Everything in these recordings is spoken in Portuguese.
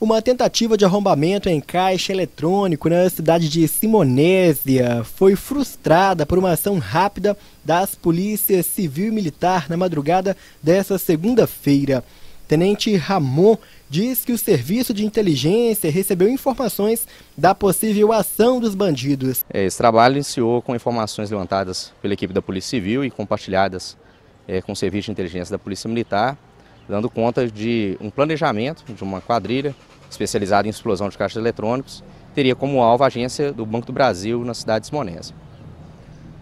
Uma tentativa de arrombamento em caixa eletrônico na cidade de Simonésia foi frustrada por uma ação rápida das polícias civil e militar na madrugada dessa segunda-feira. Tenente Ramon diz que o serviço de inteligência recebeu informações da possível ação dos bandidos. É, esse trabalho iniciou com informações levantadas pela equipe da Polícia Civil e compartilhadas é, com o Serviço de Inteligência da Polícia Militar, dando conta de um planejamento de uma quadrilha especializada em explosão de caixas eletrônicos, teria como alvo a agência do Banco do Brasil na cidade de Simonese.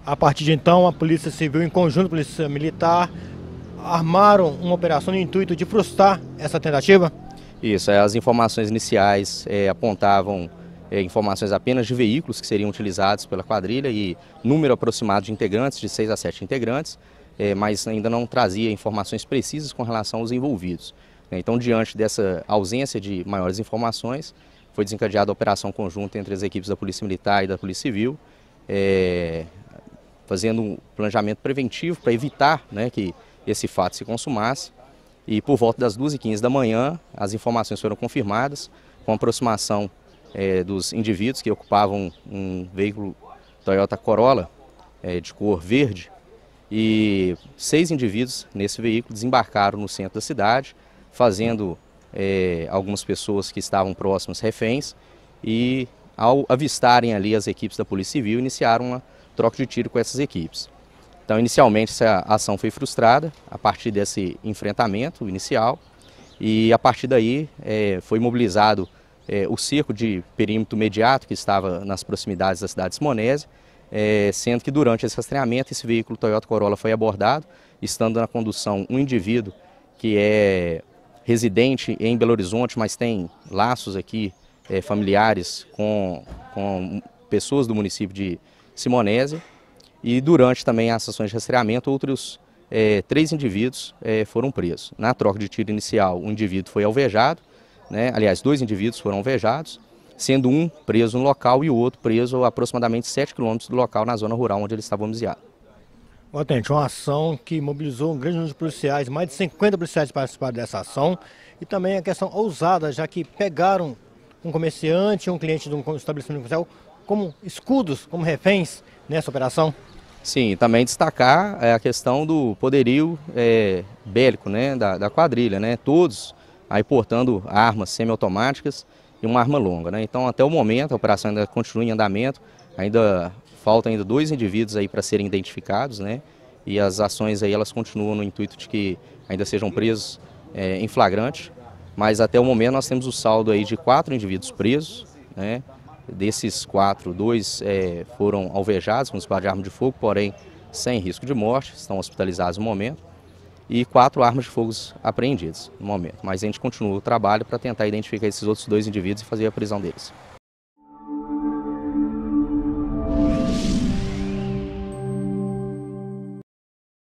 A partir de então, a Polícia Civil, em conjunto com a Polícia Militar, armaram uma operação no intuito de frustrar essa tentativa? Isso, é, as informações iniciais é, apontavam é, informações apenas de veículos que seriam utilizados pela quadrilha e número aproximado de integrantes, de 6 a 7 integrantes, é, mas ainda não trazia informações precisas com relação aos envolvidos. Né? Então, diante dessa ausência de maiores informações, foi desencadeada a operação conjunta entre as equipes da Polícia Militar e da Polícia Civil, é, fazendo um planejamento preventivo para evitar né, que esse fato se consumasse. E por volta das 2h15 da manhã, as informações foram confirmadas com aproximação é, dos indivíduos que ocupavam um veículo Toyota Corolla é, de cor verde. E seis indivíduos nesse veículo desembarcaram no centro da cidade, fazendo é, algumas pessoas que estavam próximas reféns e ao avistarem ali as equipes da Polícia Civil, iniciaram uma troca de tiro com essas equipes. Então, inicialmente, essa ação foi frustrada a partir desse enfrentamento inicial e a partir daí é, foi mobilizado é, o circo de perímetro imediato que estava nas proximidades da cidade de Simonese, é, sendo que durante esse rastreamento esse veículo Toyota Corolla foi abordado, estando na condução um indivíduo que é residente em Belo Horizonte, mas tem laços aqui é, familiares com, com pessoas do município de Simonese. E durante também as ações de rastreamento, outros é, três indivíduos é, foram presos. Na troca de tiro inicial, um indivíduo foi alvejado, né? aliás, dois indivíduos foram alvejados, sendo um preso no local e o outro preso aproximadamente 7 quilômetros do local, na zona rural onde ele estava amnistiado. Atente, uma ação que mobilizou um grande número de policiais, mais de 50 policiais participaram dessa ação. E também a questão ousada, já que pegaram um comerciante, um cliente de um estabelecimento comercial como escudos, como reféns nessa operação. Sim, também destacar é, a questão do poderio é, bélico né, da, da, quadrilha, né? Todos aí portando armas semiautomáticas e uma arma longa, né? Então, até o momento, a operação ainda continua em andamento, ainda Faltam ainda dois indivíduos aí para serem identificados, né? E as ações aí elas continuam no intuito de que ainda sejam presos é, em flagrante. Mas até o momento nós temos o saldo aí de quatro indivíduos presos, né? Desses quatro, dois é, foram alvejados com disparo de arma de fogo, porém sem risco de morte, estão hospitalizados no momento e quatro armas de fogo apreendidas no momento. Mas a gente continua o trabalho para tentar identificar esses outros dois indivíduos e fazer a prisão deles.